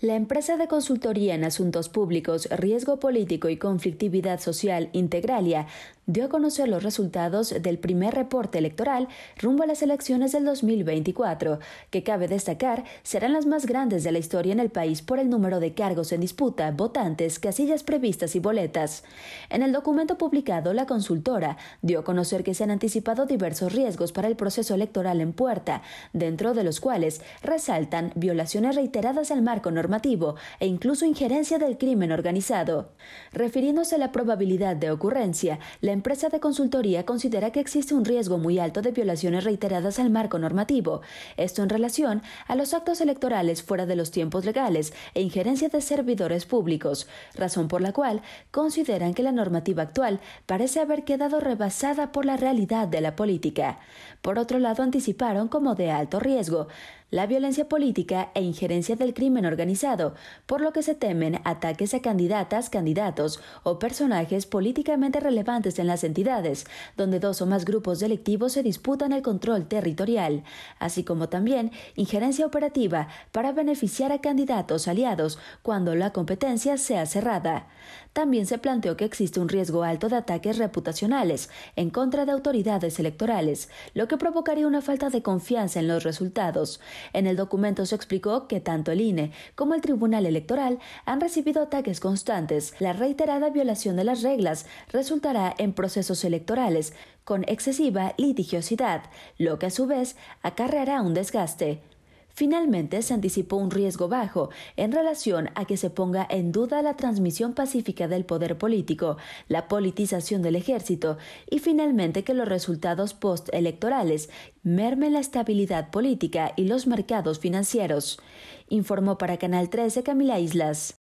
La empresa de consultoría en asuntos públicos, riesgo político y conflictividad social Integralia dio a conocer los resultados del primer reporte electoral rumbo a las elecciones del 2024, que cabe destacar serán las más grandes de la historia en el país por el número de cargos en disputa, votantes, casillas previstas y boletas. En el documento publicado, la consultora dio a conocer que se han anticipado diversos riesgos para el proceso electoral en puerta, dentro de los cuales resaltan violaciones reiteradas al marco normativo e incluso injerencia del crimen organizado. Refiriéndose a la probabilidad de ocurrencia, la empresa de consultoría considera que existe un riesgo muy alto de violaciones reiteradas al marco normativo, esto en relación a los actos electorales fuera de los tiempos legales e injerencia de servidores públicos, razón por la cual consideran que la normativa actual parece haber quedado rebasada por la realidad de la política. Por otro lado, anticiparon como de alto riesgo la violencia política e injerencia del crimen organizado, por lo que se temen ataques a candidatas, candidatos o personajes políticamente relevantes en las entidades, donde dos o más grupos delictivos se disputan el control territorial, así como también injerencia operativa para beneficiar a candidatos aliados cuando la competencia sea cerrada. También se planteó que existe un riesgo alto de ataques reputacionales en contra de autoridades electorales, lo que provocaría una falta de confianza en los resultados en el documento se explicó que tanto el INE como el Tribunal Electoral han recibido ataques constantes. La reiterada violación de las reglas resultará en procesos electorales con excesiva litigiosidad, lo que a su vez acarreará un desgaste Finalmente, se anticipó un riesgo bajo en relación a que se ponga en duda la transmisión pacífica del poder político, la politización del ejército y finalmente que los resultados postelectorales mermen la estabilidad política y los mercados financieros. Informó para Canal 13 Camila Islas.